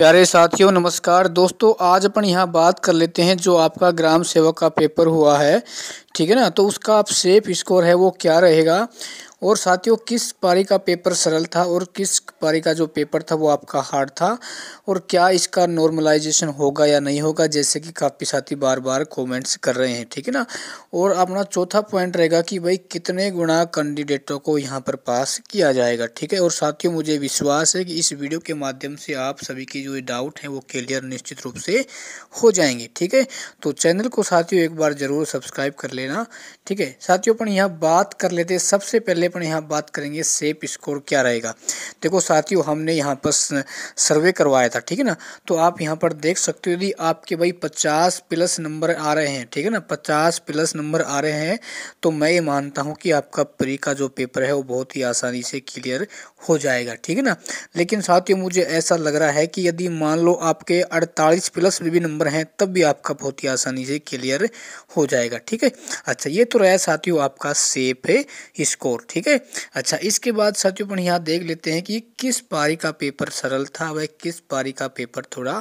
प्यारे साथियों नमस्कार दोस्तों आज अपन यहाँ बात कर लेते हैं जो आपका ग्राम सेवक का पेपर हुआ है ठीक है ना तो उसका आप सेफ स्कोर है वो क्या रहेगा और साथियों किस पारी का पेपर सरल था और किस पारी का जो पेपर था वो आपका हार्ड था और क्या इसका नॉर्मलाइजेशन होगा या नहीं होगा जैसे कि काफ़ी साथी बार बार कमेंट्स कर रहे हैं ठीक है ना और अपना चौथा पॉइंट रहेगा कि भाई कितने गुना कैंडिडेटों को यहाँ पर पास किया जाएगा ठीक है और साथियों मुझे विश्वास है कि इस वीडियो के माध्यम से आप सभी के जो डाउट हैं वो क्लियर निश्चित रूप से हो जाएंगे ठीक है तो चैनल को साथियों एक बार ज़रूर सब्सक्राइब कर लेना ठीक है साथियों अपन यहाँ बात कर लेते सबसे पहले अपन यहाँ बात करेंगे सेप स्कोर क्या रहेगा देखो साथियों हमने यहाँ पर सर्वे करवाया था ठीक है ना तो आप यहाँ पर देख सकते हो यदि आपके भाई पचास प्लस नंबर आ रहे हैं ठीक है ना पचास प्लस नंबर आ रहे हैं तो मैं ये मानता हूँ कि आपका प्री का जो पेपर है वो बहुत ही आसानी से क्लियर हो जाएगा ठीक है ना लेकिन साथियों मुझे ऐसा लग रहा है कि यदि मान लो आपके अड़तालीस प्लस भी नंबर हैं तब भी आपका बहुत ही आसानी से क्लियर हो जाएगा ठीक है अच्छा ये तो रहा साथियों आपका सेफ है स्कोर ठीक ठीक है अच्छा इसके बाद साथियों अपन यहाँ देख लेते हैं कि किस पारी का पेपर सरल था वह किस पारी का पेपर थोड़ा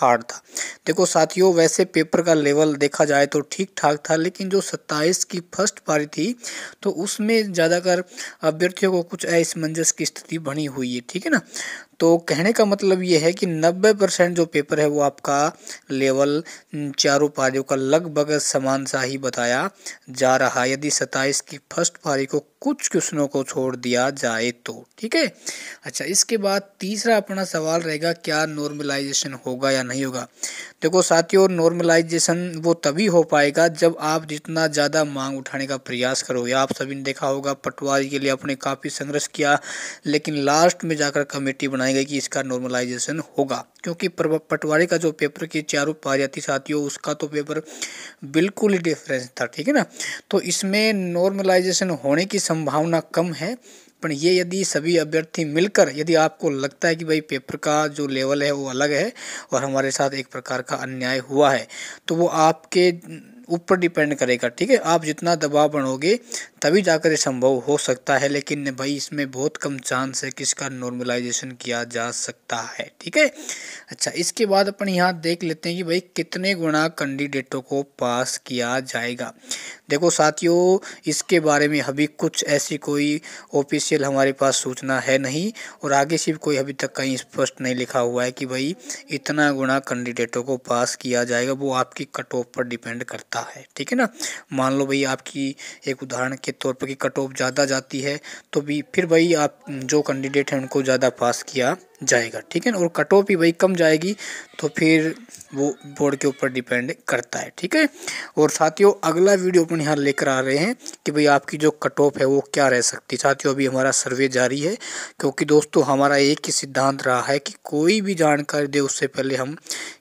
हार्ड था देखो साथियों वैसे पेपर का लेवल देखा जाए तो ठीक ठाक था लेकिन जो सत्ताईस की फर्स्ट पारी थी तो उसमें ज़्यादातर अभ्यर्थियों को कुछ असमंजस की स्थिति बनी हुई है ठीक है ना तो कहने का मतलब ये है कि 90 परसेंट जो पेपर है वो आपका लेवल चारों पारियों का लगभग समान सा ही बताया जा रहा है यदि सत्ताईस की फर्स्ट पारी को कुछ कुछ प्रश्नों को छोड़ दिया जाए तो ठीक है अच्छा इसके बाद तीसरा अपना सवाल रहेगा क्या नॉर्मलाइजेशन होगा या नहीं होगा देखो साथियों नॉर्मलाइजेशन वो तभी हो पाएगा जब आप जितना ज़्यादा मांग उठाने का प्रयास करोगे आप सभी ने देखा होगा पटवारी के लिए आपने काफ़ी संघर्ष किया लेकिन लास्ट में जाकर कमेटी बनाई गई कि इसका नॉर्मलाइजेशन होगा क्योंकि पटवारी का जो पेपर की चारों पारियाती साथियों उसका तो पेपर बिल्कुल ही डिफरेंस था ठीक है ना तो इसमें नॉर्मलाइजेशन होने की संभावना कम है પણ યે યદી સભી અભ્યર્થિ মিলકર યદી આપકો લગતા હે કી ભાઈ પેપર કા જો લેવલ હે વો અલગ હે ઓર હમારે સાથ એક પ્રકાર કા અન્યાય હુઆ હે તો વો આપકે ઉપર डिपेंड કરેગા ઠીક હે આપ jitna dabaav banoge तभी जाकर ये संभव हो सकता है लेकिन भाई इसमें बहुत कम चांस है कि इसका नॉर्मलाइजेशन किया जा सकता है ठीक है अच्छा इसके बाद अपन यहाँ देख लेते हैं कि भाई कितने गुणा कैंडिडेटों को पास किया जाएगा देखो साथियों इसके बारे में अभी कुछ ऐसी कोई ऑफिशियल हमारे पास सूचना है नहीं और आगे सिर्फ कोई अभी तक कहीं स्पष्ट नहीं लिखा हुआ है कि भाई इतना गुणा कैंडिडेटों को पास किया जाएगा वो आपकी कट ऑफ पर डिपेंड करता है ठीक है ना मान लो भाई आपकी एक उदाहरण के तौर पर कि कट ऑफ ज़्यादा जाती है तो भी फिर वही आप जो कैंडिडेट हैं उनको ज़्यादा पास किया जाएगा ठीक है ना और कट ऑफ भी भाई कम जाएगी तो फिर वो बोर्ड के ऊपर डिपेंड करता है ठीक है और साथियों अगला वीडियो अपन यहाँ लेकर आ रहे हैं कि भाई आपकी जो कट ऑफ है वो क्या रह सकती है साथियों अभी हमारा सर्वे जारी है क्योंकि दोस्तों हमारा एक ही सिद्धांत रहा है कि कोई भी जानकारी दे उससे पहले हम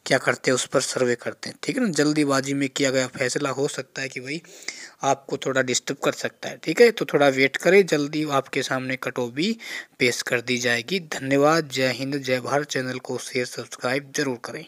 क्या करते हैं उस पर सर्वे करते हैं ठीक है ना जल्दीबाजी में किया गया फैसला हो सकता है कि भाई आपको थोड़ा डिस्टर्ब कर सकता है ठीक है तो थोड़ा वेट करें जल्दी आपके सामने कट ऑफ भी पेश कर दी जाएगी धन्यवाद जय जय हिंद जय भारत चैनल को शेयर सब्सक्राइब जरूर करें